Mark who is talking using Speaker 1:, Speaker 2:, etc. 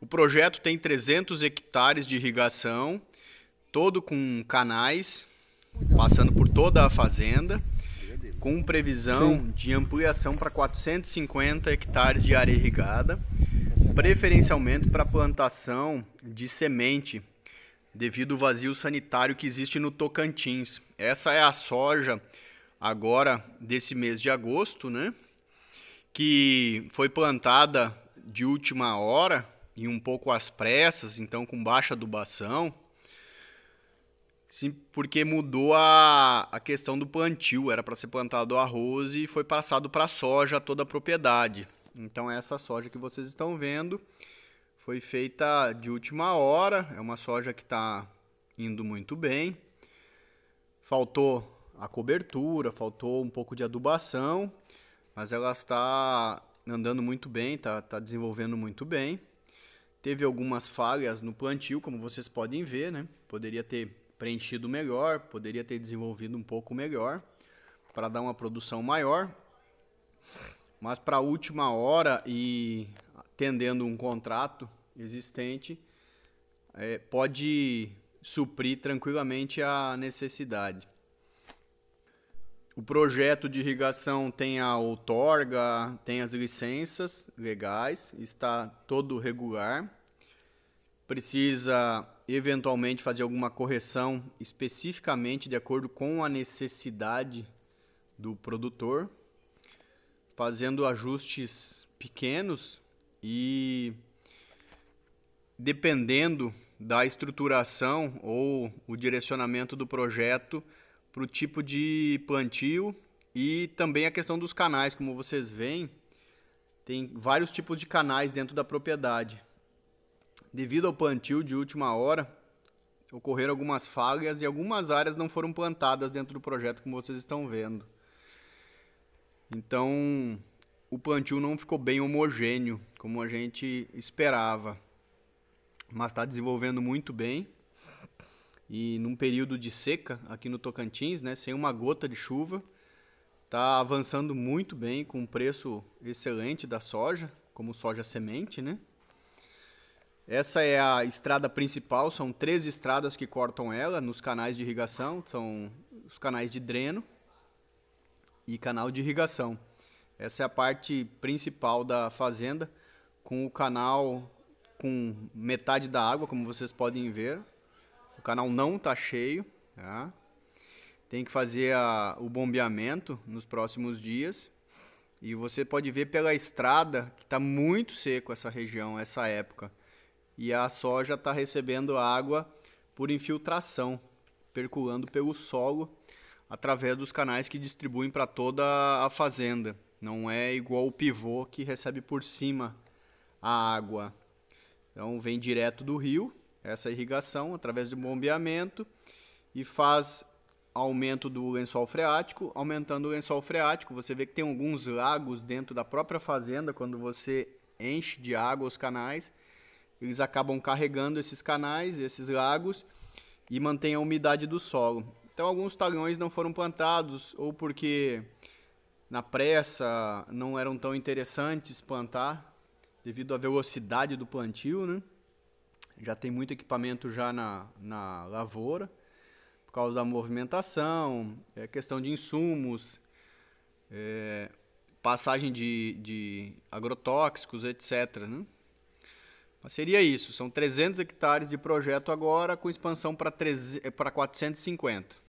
Speaker 1: O projeto tem 300 hectares de irrigação, todo com canais, passando por toda a fazenda, com previsão Sim. de ampliação para 450 hectares de área irrigada, preferencialmente para plantação de semente, devido ao vazio sanitário que existe no Tocantins. Essa é a soja agora desse mês de agosto, né? Que foi plantada de última hora e um pouco às pressas, então com baixa adubação. Sim, porque mudou a, a questão do plantio, era para ser plantado arroz e foi passado para soja toda a propriedade. Então essa soja que vocês estão vendo foi feita de última hora, é uma soja que está indo muito bem. Faltou a cobertura, faltou um pouco de adubação, mas ela está andando muito bem, está tá desenvolvendo muito bem. Teve algumas falhas no plantio, como vocês podem ver, né? Poderia ter preenchido melhor, poderia ter desenvolvido um pouco melhor para dar uma produção maior. Mas para a última hora e atendendo um contrato existente, é, pode suprir tranquilamente a necessidade. O projeto de irrigação tem a outorga, tem as licenças legais, está todo regular. Precisa eventualmente fazer alguma correção especificamente de acordo com a necessidade do produtor, fazendo ajustes pequenos e dependendo da estruturação ou o direcionamento do projeto, para o tipo de plantio e também a questão dos canais, como vocês veem, tem vários tipos de canais dentro da propriedade. Devido ao plantio de última hora, ocorreram algumas falhas e algumas áreas não foram plantadas dentro do projeto, como vocês estão vendo. Então, o plantio não ficou bem homogêneo, como a gente esperava, mas está desenvolvendo muito bem e num período de seca aqui no Tocantins, né, sem uma gota de chuva, está avançando muito bem com um preço excelente da soja, como soja semente, né? Essa é a estrada principal, são três estradas que cortam ela nos canais de irrigação, são os canais de dreno e canal de irrigação. Essa é a parte principal da fazenda, com o canal com metade da água, como vocês podem ver, o canal não tá cheio, tá? Tem que fazer a, o bombeamento nos próximos dias. E você pode ver pela estrada que está muito seco essa região, essa época. E a soja está recebendo água por infiltração, percolando pelo solo através dos canais que distribuem para toda a fazenda. Não é igual o pivô que recebe por cima a água. Então vem direto do rio essa irrigação através de bombeamento e faz aumento do lençol freático. Aumentando o lençol freático, você vê que tem alguns lagos dentro da própria fazenda, quando você enche de água os canais, eles acabam carregando esses canais, esses lagos e mantém a umidade do solo. Então alguns talhões não foram plantados ou porque na pressa não eram tão interessantes plantar devido à velocidade do plantio, né? já tem muito equipamento já na, na lavoura, por causa da movimentação, é questão de insumos, é, passagem de, de agrotóxicos, etc. Né? Mas seria isso, são 300 hectares de projeto agora, com expansão para 450.